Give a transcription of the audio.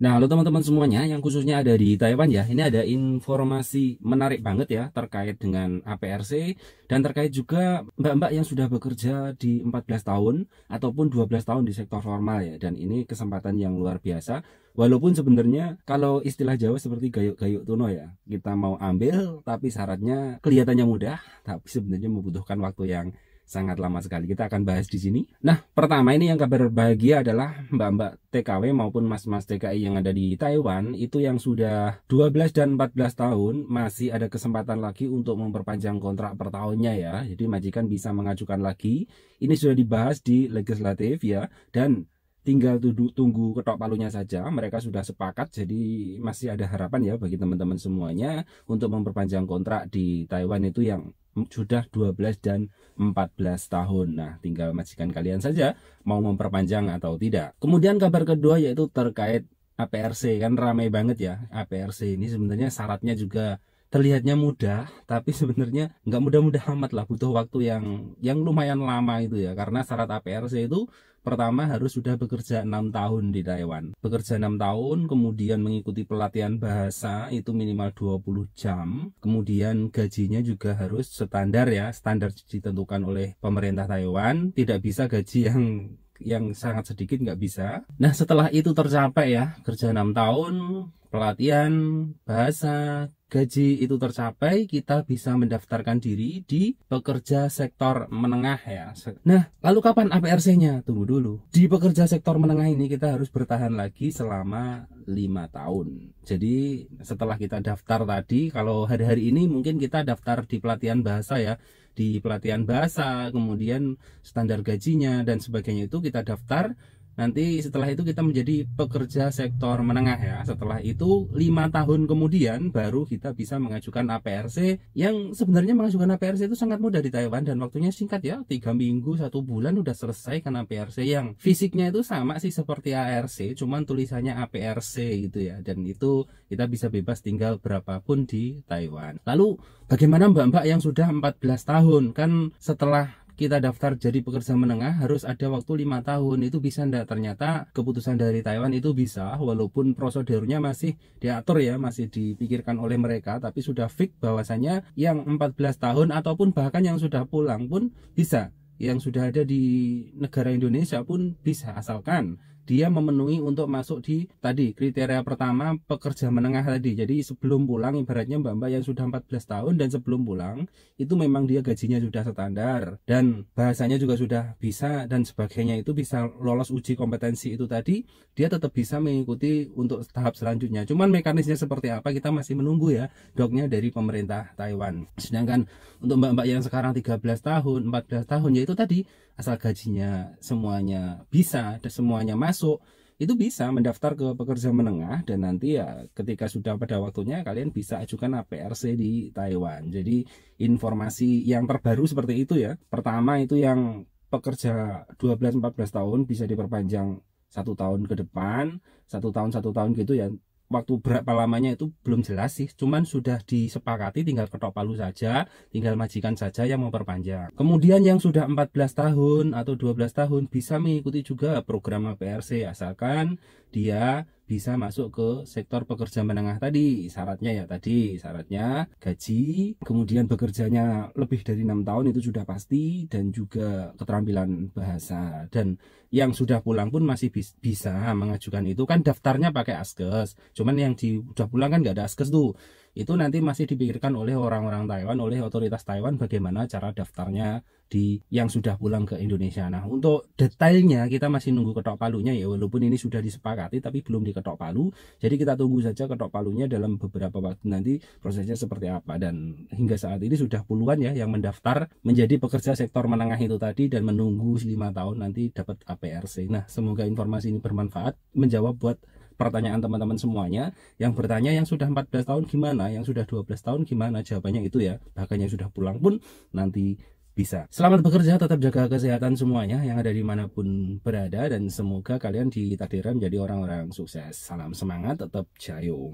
Nah, lo teman-teman semuanya yang khususnya ada di Taiwan ya. Ini ada informasi menarik banget ya terkait dengan APRC dan terkait juga mbak-mbak yang sudah bekerja di 14 tahun ataupun 12 tahun di sektor formal ya. Dan ini kesempatan yang luar biasa. Walaupun sebenarnya kalau istilah Jawa seperti gayuk-gayuk tuno ya. Kita mau ambil tapi syaratnya kelihatannya mudah tapi sebenarnya membutuhkan waktu yang sangat lama sekali. Kita akan bahas di sini. Nah, pertama ini yang kabar bahagia adalah mbak-mbak TKW maupun mas-mas TKI yang ada di Taiwan itu yang sudah 12 dan 14 tahun masih ada kesempatan lagi untuk memperpanjang kontrak per tahunnya ya. Jadi majikan bisa mengajukan lagi. Ini sudah dibahas di legislatif ya dan tinggal tunggu, ketok palunya saja mereka sudah sepakat jadi masih ada harapan ya bagi teman-teman semuanya untuk memperpanjang kontrak di Taiwan itu yang sudah 12 dan 14 tahun nah tinggal majikan kalian saja mau memperpanjang atau tidak kemudian kabar kedua yaitu terkait APRC kan ramai banget ya APRC ini sebenarnya syaratnya juga terlihatnya mudah tapi sebenarnya nggak mudah-mudah amat lah butuh waktu yang yang lumayan lama itu ya karena syarat APRC itu Pertama harus sudah bekerja enam tahun di Taiwan. Bekerja enam tahun, kemudian mengikuti pelatihan bahasa itu minimal 20 jam. Kemudian gajinya juga harus standar ya, standar ditentukan oleh pemerintah Taiwan. Tidak bisa gaji yang yang sangat sedikit nggak bisa. Nah setelah itu tercapai ya kerja enam tahun pelatihan bahasa gaji itu tercapai, kita bisa mendaftarkan diri di pekerja sektor menengah ya. Nah, lalu kapan APRC-nya? Tunggu dulu. Di pekerja sektor menengah ini kita harus bertahan lagi selama 5 tahun. Jadi, setelah kita daftar tadi, kalau hari-hari ini mungkin kita daftar di pelatihan bahasa ya, di pelatihan bahasa, kemudian standar gajinya dan sebagainya itu kita daftar Nanti setelah itu kita menjadi pekerja sektor menengah ya. Setelah itu lima tahun kemudian baru kita bisa mengajukan APRC yang sebenarnya mengajukan APRC itu sangat mudah di Taiwan dan waktunya singkat ya. Tiga minggu satu bulan udah selesai kan APRC yang fisiknya itu sama sih seperti ARC cuman tulisannya APRC gitu ya dan itu kita bisa bebas tinggal berapapun di Taiwan. Lalu bagaimana mbak-mbak yang sudah 14 tahun kan setelah kita daftar jadi pekerja menengah harus ada waktu lima tahun itu bisa ndak ternyata keputusan dari Taiwan itu bisa walaupun prosedurnya masih diatur ya masih dipikirkan oleh mereka tapi sudah fix bahwasanya yang 14 tahun ataupun bahkan yang sudah pulang pun bisa yang sudah ada di negara Indonesia pun bisa asalkan dia memenuhi untuk masuk di tadi kriteria pertama pekerja menengah tadi. Jadi sebelum pulang ibaratnya mbak-mbak yang sudah 14 tahun dan sebelum pulang itu memang dia gajinya sudah standar dan bahasanya juga sudah bisa dan sebagainya itu bisa lolos uji kompetensi itu tadi dia tetap bisa mengikuti untuk tahap selanjutnya. Cuman mekanisnya seperti apa kita masih menunggu ya doknya dari pemerintah Taiwan. Sedangkan untuk mbak-mbak yang sekarang 13 tahun, 14 tahun yaitu tadi asal gajinya semuanya bisa dan semuanya masuk itu bisa mendaftar ke pekerja menengah dan nanti ya ketika sudah pada waktunya kalian bisa ajukan APRC di Taiwan. Jadi informasi yang terbaru seperti itu ya. Pertama itu yang pekerja 12-14 tahun bisa diperpanjang satu tahun ke depan, satu tahun satu tahun gitu ya waktu berapa lamanya itu belum jelas sih cuman sudah disepakati tinggal ketok palu saja tinggal majikan saja yang mau perpanjang. kemudian yang sudah 14 tahun atau 12 tahun bisa mengikuti juga program APRC asalkan dia bisa masuk ke sektor pekerja menengah tadi syaratnya ya tadi syaratnya gaji kemudian bekerjanya lebih dari enam tahun itu sudah pasti dan juga keterampilan bahasa dan yang sudah pulang pun masih bisa mengajukan itu kan daftarnya pakai askes cuman yang di udah pulang kan nggak ada askes tuh itu nanti masih dipikirkan oleh orang-orang Taiwan oleh otoritas Taiwan bagaimana cara daftarnya di yang sudah pulang ke Indonesia nah untuk detailnya kita masih nunggu ketok palunya ya walaupun ini sudah disepakati tapi belum diketok palu jadi kita tunggu saja ketok palunya dalam beberapa waktu nanti prosesnya seperti apa dan hingga saat ini sudah puluhan ya yang mendaftar menjadi pekerja sektor menengah itu tadi dan menunggu 5 tahun nanti dapat APRC nah semoga informasi ini bermanfaat menjawab buat pertanyaan teman-teman semuanya yang bertanya yang sudah 14 tahun gimana yang sudah 12 tahun gimana jawabannya itu ya bahkan yang sudah pulang pun nanti bisa. Selamat bekerja, tetap jaga kesehatan semuanya yang ada dimanapun berada dan semoga kalian ditakdirkan menjadi orang-orang sukses. Salam semangat, tetap jayu